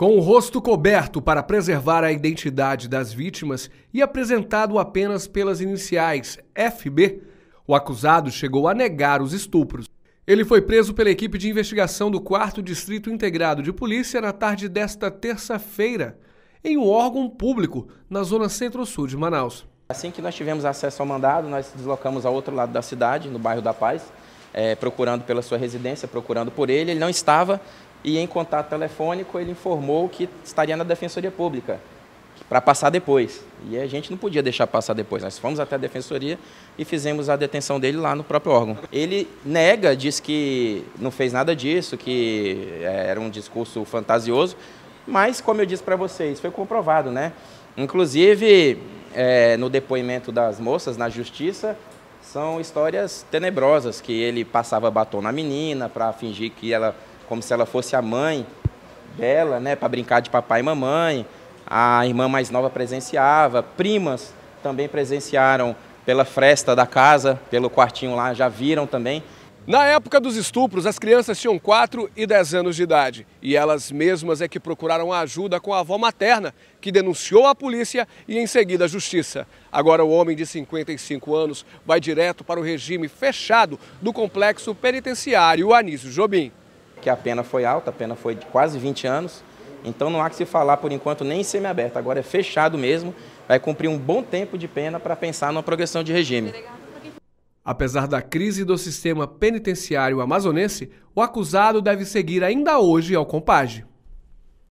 Com o rosto coberto para preservar a identidade das vítimas e apresentado apenas pelas iniciais FB, o acusado chegou a negar os estupros. Ele foi preso pela equipe de investigação do 4 Distrito Integrado de Polícia na tarde desta terça-feira, em um órgão público na zona centro-sul de Manaus. Assim que nós tivemos acesso ao mandado, nós deslocamos ao outro lado da cidade, no bairro da Paz, é, procurando pela sua residência, procurando por ele. Ele não estava, e em contato telefônico ele informou que estaria na Defensoria Pública para passar depois. E a gente não podia deixar passar depois. Nós fomos até a defensoria e fizemos a detenção dele lá no próprio órgão. Ele nega, diz que não fez nada disso, que é, era um discurso fantasioso, mas, como eu disse para vocês, foi comprovado, né? Inclusive, é, no depoimento das moças na justiça, são histórias tenebrosas, que ele passava batom na menina para fingir que ela como se ela fosse a mãe dela, né, para brincar de papai e mamãe. A irmã mais nova presenciava, primas também presenciaram pela fresta da casa, pelo quartinho lá, já viram também. Na época dos estupros, as crianças tinham 4 e 10 anos de idade e elas mesmas é que procuraram ajuda com a avó materna, que denunciou a polícia e em seguida a justiça. Agora o homem de 55 anos vai direto para o regime fechado do complexo penitenciário Anísio Jobim que a pena foi alta, a pena foi de quase 20 anos. Então não há que se falar por enquanto nem semiaberto, agora é fechado mesmo, vai cumprir um bom tempo de pena para pensar numa progressão de regime. Apesar da crise do sistema penitenciário amazonense, o acusado deve seguir ainda hoje ao compage.